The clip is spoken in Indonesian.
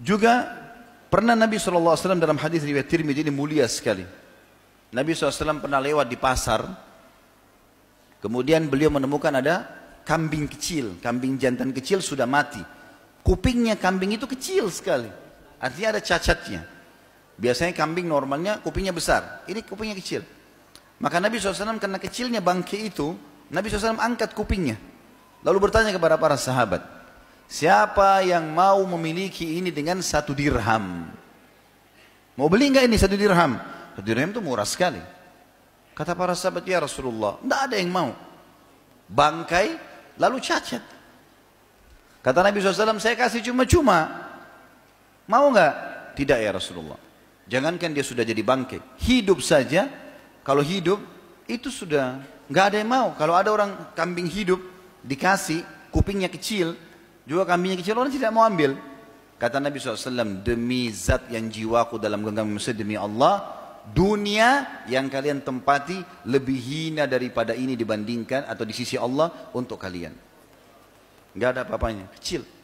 Juga pernah Nabi SAW dalam hadis riwayat Tirmidzi ini mulia sekali. Nabi SAW pernah lewat di pasar. Kemudian beliau menemukan ada kambing kecil. Kambing jantan kecil sudah mati. Kupingnya kambing itu kecil sekali. Artinya ada cacatnya. Biasanya kambing normalnya kupingnya besar. Ini kupingnya kecil. Maka Nabi SAW karena kecilnya bangke itu, Nabi SAW angkat kupingnya. Lalu bertanya kepada para sahabat, Siapa yang mau memiliki ini dengan satu dirham? Mau beli nggak ini satu dirham? Satu dirham itu murah sekali. Kata para sahabat ya Rasulullah, tidak ada yang mau. Bangkai lalu cacat. Kata Nabi SAW, saya kasih cuma-cuma. Mau nggak? Tidak ya Rasulullah. Jangankan dia sudah jadi bangkai. Hidup saja, kalau hidup itu sudah nggak ada yang mau. Kalau ada orang kambing hidup dikasih kupingnya kecil, juga kambingnya kecil orang tidak mau ambil. Kata Nabi SAW, demi zat yang jiwaku dalam genggam manusia, demi Allah, dunia yang kalian tempati lebih hina daripada ini dibandingkan atau di sisi Allah untuk kalian. Gak ada apa-apanya, kecil.